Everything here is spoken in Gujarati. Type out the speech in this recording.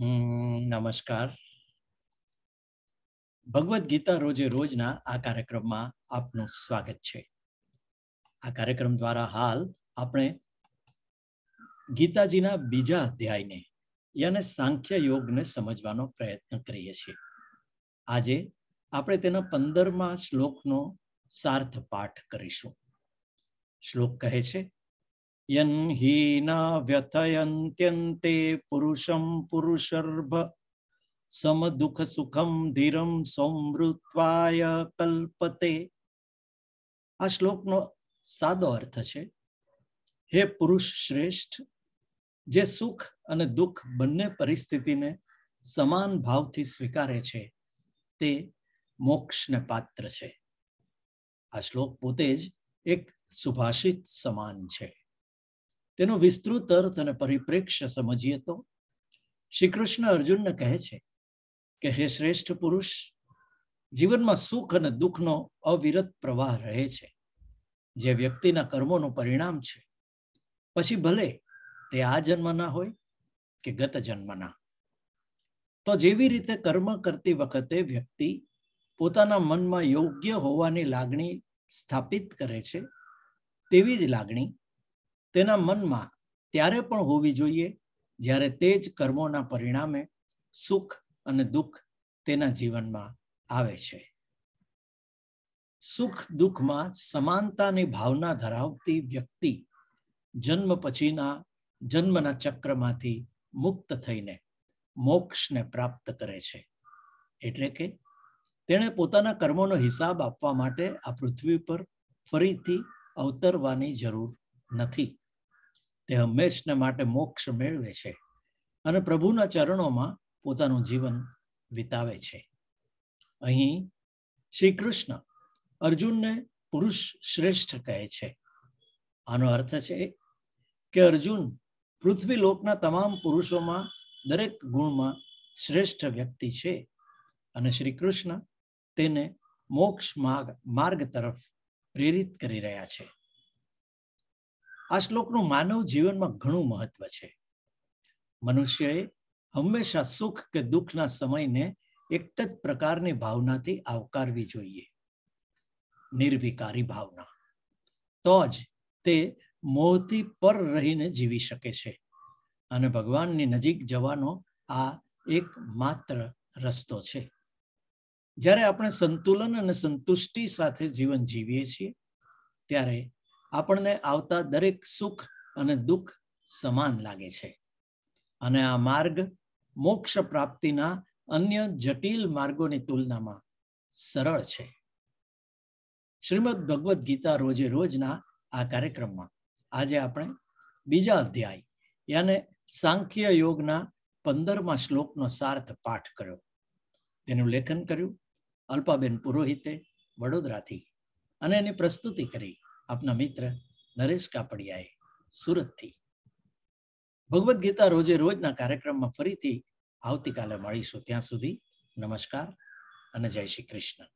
નમસ્કાર ભગવદ્ ગીતા રોજે રોજના આ કાર્યક્રમમાં આપનું સ્વાગત છે આ કાર્યક્રમ દ્વારા હાલ આપણે ગીતાજીના બીજા અધ્યાયને યાને સાંખ્ય યોગને સમજવાનો પ્રયત્ન કરીએ છીએ આજે આપણે તેના પંદરમા શ્લોકનો સાર્થ પાઠ કરીશું શ્લોક કહે છે યન્હીના વ્યથયન્ત્યંતે પુરુષમ પુરુષર્ભ સમદુઃખ સુખમ ધીરમ સૌમૃત્વાય કલ્પતે આ શ્લોકનો સાદો અર્થ છે હે પુરુષ શ્રેષ્ઠ જે સુખ અને દુઃખ બંને પરિસ્થિતિને સમાન ભાવથી સ્વીકારે છે તે મોક્ષને પાત્ર છે આ શ્લોક પોતે જ એક સુભાષિત સમાન છે તેનો વિસ્તૃત અર્થ અને પરિપ્રેક્ષ્ય સમજીએ તો શ્રી કૃષ્ણ અર્જુનને કહે છે કે હે શ્રેષ્ઠ પુરુષ જીવનમાં સુખ અને દુઃખનો અવિરત પ્રવાહ રહે છે જે વ્યક્તિના કર્મોનું પરિણામ છે પછી ભલે તે આ જન્મના હોય કે ગત જન્મના તો જેવી રીતે કર્મ કરતી વખતે વ્યક્તિ પોતાના મનમાં યોગ્ય હોવાની લાગણી સ્થાપિત કરે છે તેવી જ લાગણી તેના મનમાં ત્યારે પણ હોવી જોઈએ જ્યારે તે જ કર્મોના પરિણામે સુખ અને દુઃખ તેના જીવનમાં આવે છે સુખ દુઃખમાં સમાનતાની ભાવના ધરાવતી વ્યક્તિ જન્મ પછીના જન્મના ચક્રમાંથી મુક્ત થઈને મોક્ષને પ્રાપ્ત કરે છે એટલે કે તેણે પોતાના કર્મોનો હિસાબ આપવા માટે આ પૃથ્વી પર ફરીથી અવતરવાની જરૂર નથી તે હંમેશને માટે મોક્ષ મેળવે છે અને પ્રભુના ચરણોમાં પોતાનું જીવન વિતાવે છે અહીં શ્રી કૃષ્ણ અર્જુનને પુરુષ શ્રેષ્ઠ કહે છે આનો અર્થ છે કે અર્જુન પૃથ્વી લોકના તમામ પુરુષોમાં દરેક ગુણમાં શ્રેષ્ઠ વ્યક્તિ છે અને શ્રી કૃષ્ણ તેને મોક્ષ માર્ગ તરફ પ્રેરિત કરી રહ્યા છે આ શ્લોકનું માનવ જીવનમાં ઘણું મહત્વ છે મનુષ્યએ હંમેશા સુખ કે દુઃખના સમયને એક જ પ્રકારની ભાવનાથી આવકારવી જોઈએ નિર્વિકારી ભાવના તો જ તે મોહથી પર રહીને જીવી શકે છે અને ભગવાનની નજીક જવાનો આ એક માત્ર રસ્તો છે જ્યારે આપણે સંતુલન અને સંતુષ્ટિ સાથે જીવન જીવીએ છીએ ત્યારે આપણને આવતા દરેક સુખ અને દુઃખ સમાન લાગે છે અને આ માર્ગ મોક્ષ પ્રાપ્તિના અન્ય જટિલ માર્ગોની તુલનામાં સરળ છે શ્રીમદ ભગવદ્ ગીતા રોજે રોજના આ કાર્યક્રમમાં આજે આપણે બીજા અધ્યાય યાને સાંખ્ય યોગના પંદરમા શ્લોકનો સાર્થ પાઠ કર્યો તેનું લેખન કર્યું અલ્પાબેન પુરોહિતે વડોદરાથી અને એની પ્રસ્તુતિ કરી આપના મિત્ર નરેશ કાપડિયાએ સુરતથી ભગવદ્ ગીતા રોજે રોજના કાર્યક્રમમાં ફરીથી આવતીકાલે મળીશું ત્યાં સુધી નમસ્કાર અને જય શ્રી કૃષ્ણ